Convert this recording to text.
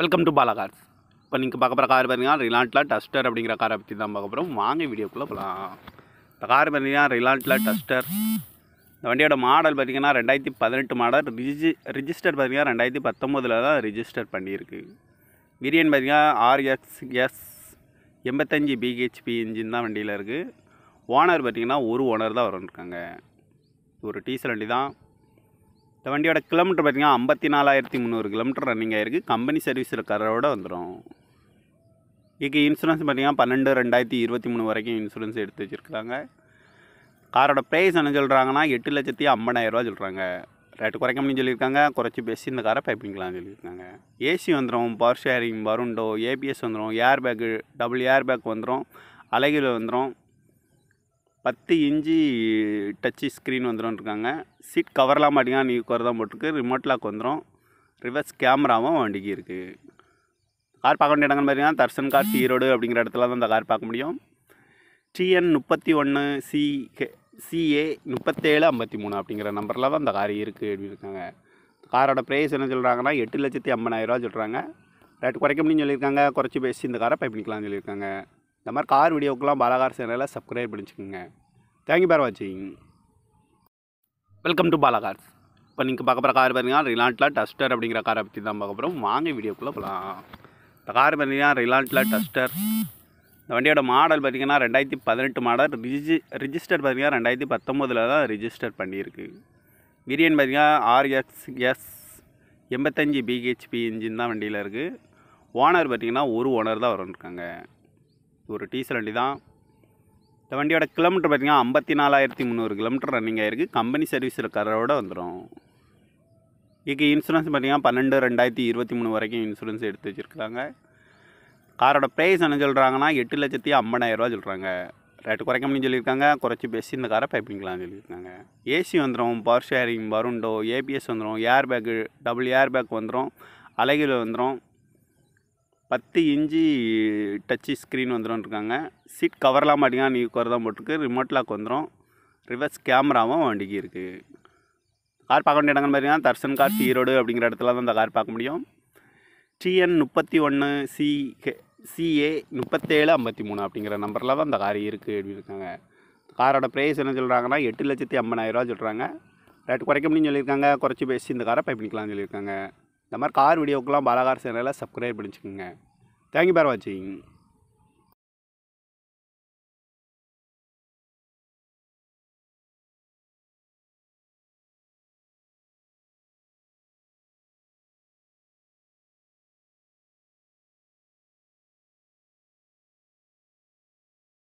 welcome to Bala cars இப்போ நீங்கள் பார்க்க போகிற கார் பார்த்தீங்கன்னா ரிலாண்ட்டில் டஸ்டர் அப்படிங்கிற காரை பற்றி தான் பார்க்க போகிறோம் வாங்க வீடியோக்குள்ளே போகலாம் இப்போ கார் பார்த்தீங்கன்னா ரிலாண்ட்டில் டஸ்டர் இந்த வண்டியோட மாடல் பார்த்திங்கன்னா ரெண்டாயிரத்தி பதினெட்டு மாடல் ரிஜி ரிஜிஸ்டர் பார்த்திங்கன்னா ரெண்டாயிரத்தி பத்தொம்போதில் தான் ரிஜிஸ்டர் பண்ணியிருக்கு விரியன் பார்த்திங்கன்னா ஆர்எக்ஸ் எஸ் எண்பத்தஞ்சு பிஹெச்பி இன்ஜின் தான் வண்டியில் இருக்குது ஓனர் பார்த்திங்கன்னா ஒரு ஓனர் தான் வரும்னு இருக்காங்க ஒரு டீசல் வண்டி தான் இந்த வண்டியோட கிலோமீட்டர் பார்த்திங்கன்னா ஐம்பத்தி நாலாயிரத்தி முந்நூறு கிலோமீட்டர் ரன்னிங் ஆகிருக்கு கம்பெனி சர்வீஸ் இருக்கிறோட வந்துடும் இதுக்கு இன்சூரன்ஸ் பார்த்திங்கன்னா பன்னெண்டு ரெண்டாயிரத்தி இருபத்தி மூணு வரைக்கும் இன்சூரன்ஸ் எடுத்து வச்சுருக்காங்க காரோட ப்ரைஸ் என்ன சொல்கிறாங்கன்னா எட்டு லட்சத்தி ஐம்பதாயிரரூவா சொல்கிறாங்க ரேட்டு குறைக்க முடியும் சொல்லியிருக்காங்க குறைச்சி பேசி இந்த காரை பைப்பிங்கலாம் சொல்லியிருக்காங்க ஏசி வந்துடும் பவர் ஷேரிங் பருண்டோ ஏபிஎஸ் வந்துடும் air bag double air bag வந்துடும் அலைகில் வந்துடும் பத்து இன்ச்சு டச்சு ஸ்க்ரீன் வந்துடும் இருக்காங்க சீட் கவர்லாம் மாட்டிங்க நீ குறை தான் போட்டிருக்கு ரிமோட் லாக் வந்துடும் ரிவர்ஸ் கேமராவும் வண்டிக்கு இருக்குது கார் பார்க்க வேண்டிய இடங்கள் பார்த்தீங்கன்னா தர்சன் கார் ஈரோடு அப்படிங்கிற இடத்துல தான் அந்த கார் பார்க்க முடியும் டிஎன் முப்பத்தி ஒன்று சி சிஏ முப்பத்தேழு ஐம்பத்தி மூணு அப்படிங்கிற நம்பரில் தான் அந்த கார் இருக்குது அப்படின்னு இருக்காங்க காரோட ப்ரைஸ் என்ன சொல்கிறாங்கன்னா எட்டு லட்சத்தி ஐம்பதாயிரரூவா சொல்கிறாங்க ரேட் குறைக்க முடியும்னு சொல்லியிருக்காங்க குறைச்சி பேசி இந்த காரை பை பண்ணிக்கலாம்னு சொல்லியிருக்காங்க இந்த மாதிரி கார் வீடியோக்கெலாம் பாலாகார் சேனலில் சப்ஸ்கிரைப் பண்ணிச்சுக்கோங்க தேங்க்யூ பார் வாட்சிங் வெல்கம் டு பாலாகார் இப்போ நீங்கள் பார்க்க போகிற கார் பார்த்தீங்கன்னா ரிலான்ட்லா டஸ்டர் அப்படிங்கிற காரை பற்றி தான் பார்க்க போகிறோம் வாங்க வீடியோக்குள்ளே போகலாம் இந்த கார் பார்த்தீங்கன்னா ரிலான்ட்லா டஸ்டர் இந்த வண்டியோட மாடல் பார்த்திங்கன்னா ரெண்டாயிரத்தி பதினெட்டு மாடல் ரிஜி ரிஜிஸ்டர் பார்த்தீங்கன்னா ரெண்டாயிரத்தி பத்தொம்போதில் தான் ரிஜிஸ்டர் பண்ணியிருக்கு விரியன் பார்த்தீங்கன்னா ஆர்எக்ஸ் எஸ் எண்பத்தஞ்சு பிஹெச்பி இன்ஜின் தான் வண்டியில் இருக்குது ஓனர் பார்த்திங்கன்னா ஒரு ஓனர் தான் வரணும் இருக்காங்க ஒரு டீசல் வண்டி தான் இந்த வண்டியோட கிலோமீட்டர் பார்த்திங்கன்னா ஐம்பத்தி நாலாயிரத்தி முந்நூறு கிலோமீட்டர் ரன்னிங் ஆகிருக்கு கம்பெனி சர்வீஸ் இருக்கிறோட வந்துடும் இதுக்கு இன்சூரன்ஸ் பார்த்திங்கன்னா பன்னெண்டு ரெண்டாயிரத்தி இருபத்தி மூணு வரைக்கும் இன்சூரன்ஸ் எடுத்து வச்சுருக்காங்க காரோட ப்ரைஸ் என்ன சொல்கிறாங்கன்னா எட்டு லட்சத்தி ஐம்பதாயிரரூவா சொல்கிறாங்க ரேட்டு குறைக்க முடியும் சொல்லியிருக்காங்க குறைச்சி பேசி இந்த காரை பைப்பிங்கலாம்னு சொல்லியிருக்காங்க ஏசி வந்துடும் பவர் ஷேரிங் வருண்டோ ஏபிஎஸ் வந்துடும் air bag double air bag வந்துடும் அலைகள் வந்துடும் பத்து இன்ச்சு டச்சு ஸ்க்ரீன் வந்துடும் இருக்காங்க சீட் கவர்லாம் மாட்டிங்கன்னா நீ குறை தான் போட்டிருக்கு ரிமோட் லாக் வந்துடும் ரிவர்ஸ் கேமராவும் வண்டிக்கு இருக்குது கார் பார்க்க வேண்டிய இடங்கள் பார்த்தீங்கன்னா தர்சன் கார் ஈரோடு அப்படிங்கிற இடத்துல தான் அந்த கார் பார்க்க முடியும் டிஎன் முப்பத்தி ஒன்று சி சிஏ முப்பத்தேழு ஐம்பத்தி மூணு அப்படிங்கிற நம்பரில் தான் அந்த கார் இருக்குது அப்படின்னு இருக்காங்க காரோட ப்ரைஸ் என்ன சொல்கிறாங்கன்னா எட்டு லட்சத்தி ஐம்பதாயிரரூவா சொல்கிறாங்க ரேட் குறைக்க முடியும்னு சொல்லியிருக்காங்க குறைச்சி பேசி இந்த காரை பை பண்ணிக்கலாம்னு சொல்லியிருக்காங்க இந்த மாதிரி கார் வீடியோக்கெலாம் பாலகார் சேனலில் சப்ஸ்கிரைப் பண்ணிச்சுக்கோங்க தேங்க்யூ ஃபார் வாட்சிங்